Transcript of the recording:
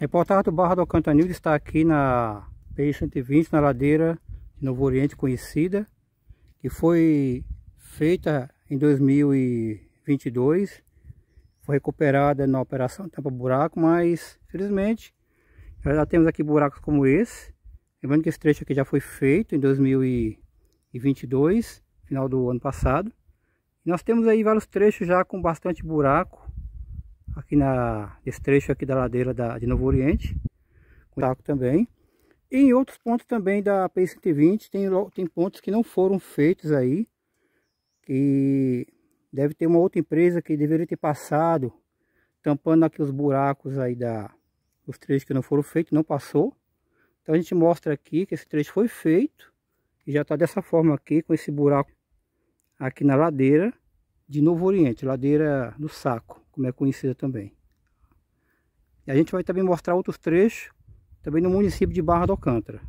A é importada do Barra do Alcantanil está aqui na p 120 na ladeira de Novo Oriente conhecida, que foi feita em 2022, foi recuperada na operação Tampa Buraco, mas felizmente já temos aqui buracos como esse, lembrando que esse trecho aqui já foi feito em 2022, final do ano passado, nós temos aí vários trechos já com bastante buraco, aqui na, nesse trecho aqui da ladeira da, de Novo Oriente, com taco também. E em outros pontos também da P120 tem, tem pontos que não foram feitos aí, que deve ter uma outra empresa que deveria ter passado, tampando aqui os buracos aí da, os trechos que não foram feitos, não passou. Então a gente mostra aqui que esse trecho foi feito e já está dessa forma aqui, com esse buraco aqui na ladeira de Novo Oriente, ladeira do Saco como é conhecida também. E a gente vai também mostrar outros trechos, também no município de Barra do Alcântara.